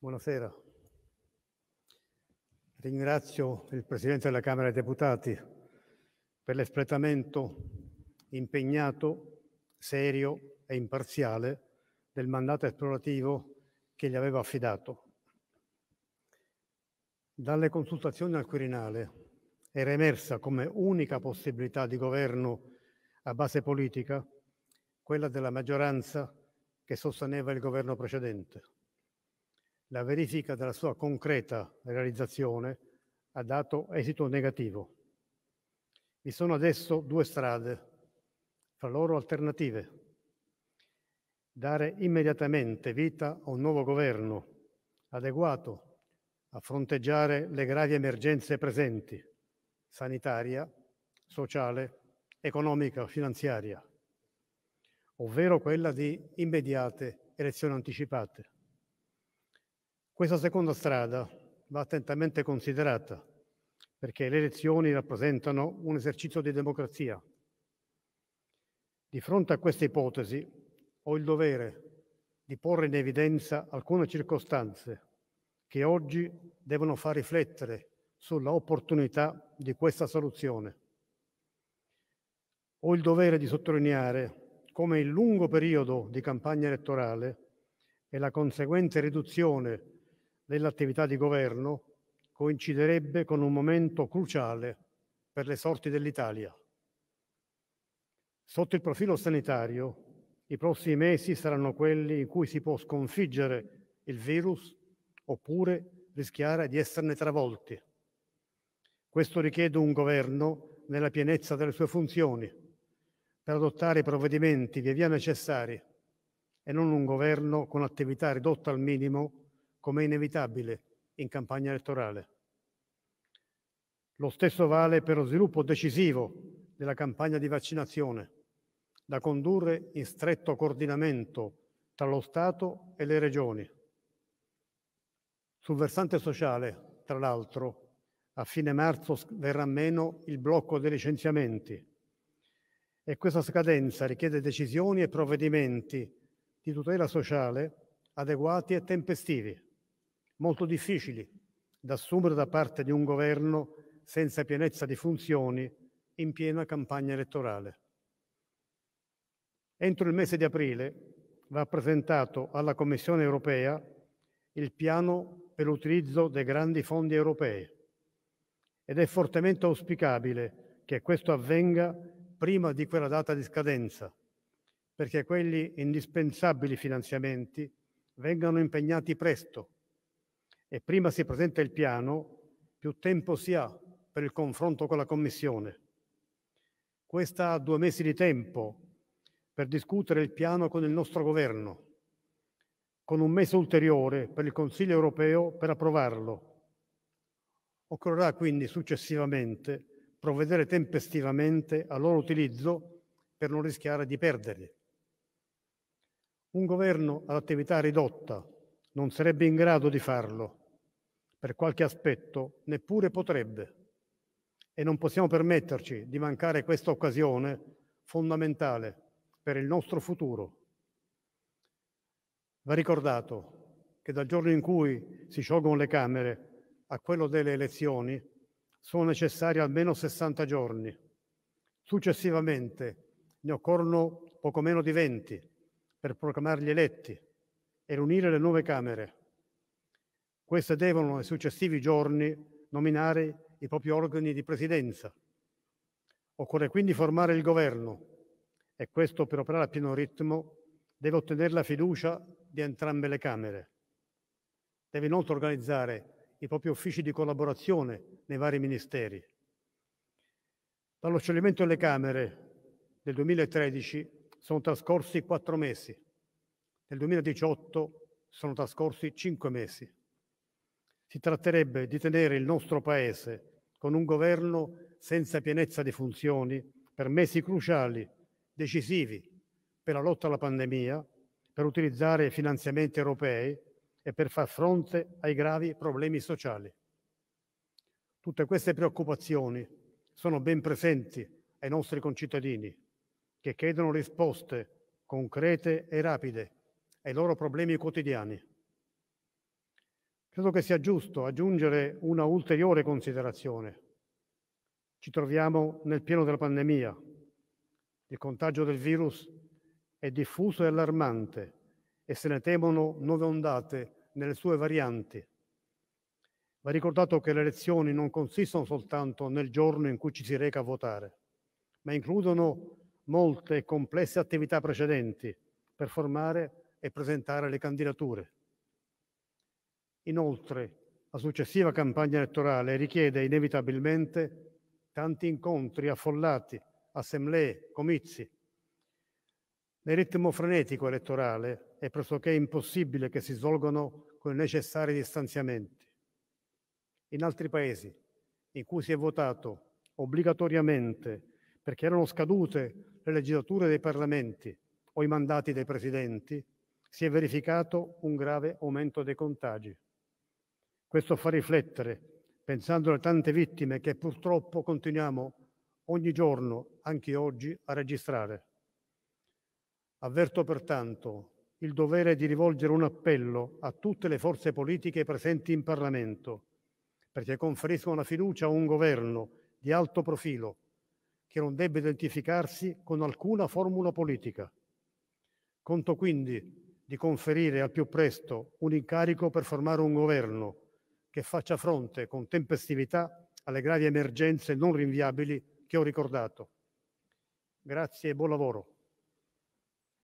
Buonasera. Ringrazio il Presidente della Camera dei Deputati per l'espletamento impegnato, serio e imparziale del mandato esplorativo che gli aveva affidato. Dalle consultazioni al Quirinale era emersa come unica possibilità di governo a base politica quella della maggioranza che sosteneva il governo precedente la verifica della sua concreta realizzazione ha dato esito negativo. Vi sono adesso due strade, fra loro alternative. Dare immediatamente vita a un nuovo governo adeguato a fronteggiare le gravi emergenze presenti, sanitaria, sociale, economica, finanziaria, ovvero quella di immediate elezioni anticipate questa seconda strada va attentamente considerata perché le elezioni rappresentano un esercizio di democrazia. Di fronte a questa ipotesi ho il dovere di porre in evidenza alcune circostanze che oggi devono far riflettere sulla opportunità di questa soluzione. Ho il dovere di sottolineare come il lungo periodo di campagna elettorale e la conseguente riduzione dell'attività di governo coinciderebbe con un momento cruciale per le sorti dell'Italia. Sotto il profilo sanitario, i prossimi mesi saranno quelli in cui si può sconfiggere il virus oppure rischiare di esserne travolti. Questo richiede un governo nella pienezza delle sue funzioni per adottare i provvedimenti via via necessari e non un governo con attività ridotta al minimo come inevitabile in campagna elettorale. Lo stesso vale per lo sviluppo decisivo della campagna di vaccinazione, da condurre in stretto coordinamento tra lo Stato e le regioni. Sul versante sociale, tra l'altro, a fine marzo verrà meno il blocco dei licenziamenti e questa scadenza richiede decisioni e provvedimenti di tutela sociale adeguati e tempestivi molto difficili da assumere da parte di un governo senza pienezza di funzioni in piena campagna elettorale. Entro il mese di aprile va presentato alla Commissione europea il piano per l'utilizzo dei grandi fondi europei ed è fortemente auspicabile che questo avvenga prima di quella data di scadenza, perché quegli indispensabili finanziamenti vengano impegnati presto e prima si presenta il piano, più tempo si ha per il confronto con la Commissione. Questa ha due mesi di tempo per discutere il piano con il nostro governo, con un mese ulteriore per il Consiglio europeo per approvarlo. Occorrerà quindi successivamente provvedere tempestivamente al loro utilizzo per non rischiare di perderli. Un governo ad attività ridotta non sarebbe in grado di farlo per qualche aspetto neppure potrebbe. E non possiamo permetterci di mancare questa occasione fondamentale per il nostro futuro. Va ricordato che dal giorno in cui si sciolgono le Camere a quello delle elezioni sono necessari almeno 60 giorni. Successivamente ne occorrono poco meno di 20 per proclamarli eletti e riunire le nuove Camere. Queste devono nei successivi giorni nominare i propri organi di presidenza. Occorre quindi formare il governo e questo per operare a pieno ritmo deve ottenere la fiducia di entrambe le Camere. Deve inoltre organizzare i propri uffici di collaborazione nei vari ministeri. Dallo scioglimento delle Camere del 2013 sono trascorsi quattro mesi, nel 2018 sono trascorsi cinque mesi. Si tratterebbe di tenere il nostro Paese con un governo senza pienezza di funzioni per mesi cruciali, decisivi per la lotta alla pandemia, per utilizzare finanziamenti europei e per far fronte ai gravi problemi sociali. Tutte queste preoccupazioni sono ben presenti ai nostri concittadini che chiedono risposte concrete e rapide ai loro problemi quotidiani. Credo che sia giusto aggiungere una ulteriore considerazione. Ci troviamo nel pieno della pandemia. Il contagio del virus è diffuso e allarmante e se ne temono nuove ondate nelle sue varianti. Va ricordato che le elezioni non consistono soltanto nel giorno in cui ci si reca a votare, ma includono molte complesse attività precedenti per formare e presentare le candidature. Inoltre, la successiva campagna elettorale richiede inevitabilmente tanti incontri affollati, assemblee, comizi. Nel ritmo frenetico elettorale è pressoché impossibile che si svolgano con i necessari distanziamenti. In altri paesi, in cui si è votato obbligatoriamente perché erano scadute le legislature dei parlamenti o i mandati dei presidenti, si è verificato un grave aumento dei contagi. Questo fa riflettere, pensando alle tante vittime che purtroppo continuiamo ogni giorno, anche oggi, a registrare. Avverto pertanto il dovere di rivolgere un appello a tutte le forze politiche presenti in Parlamento perché conferiscono la fiducia a un governo di alto profilo che non debba identificarsi con alcuna formula politica. Conto quindi di conferire al più presto un incarico per formare un governo che faccia fronte con tempestività alle gravi emergenze non rinviabili che ho ricordato. Grazie e buon lavoro.